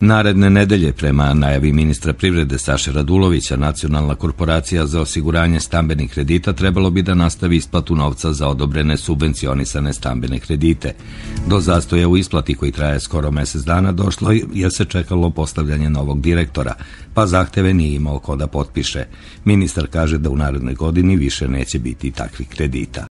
Naredne nedelje, prema najavi ministra privrede Saše Radulovića, Nacionalna korporacija za osiguranje stambenih kredita trebalo bi da nastavi isplatu novca za odobrene subvencionisane stambene kredite. Do zastoja u isplati koji traje skoro mesec dana došlo jer se čekalo postavljanje novog direktora, pa zahteve nije imao ko da potpiše. Ministar kaže da u narednoj godini više neće biti takvih kredita.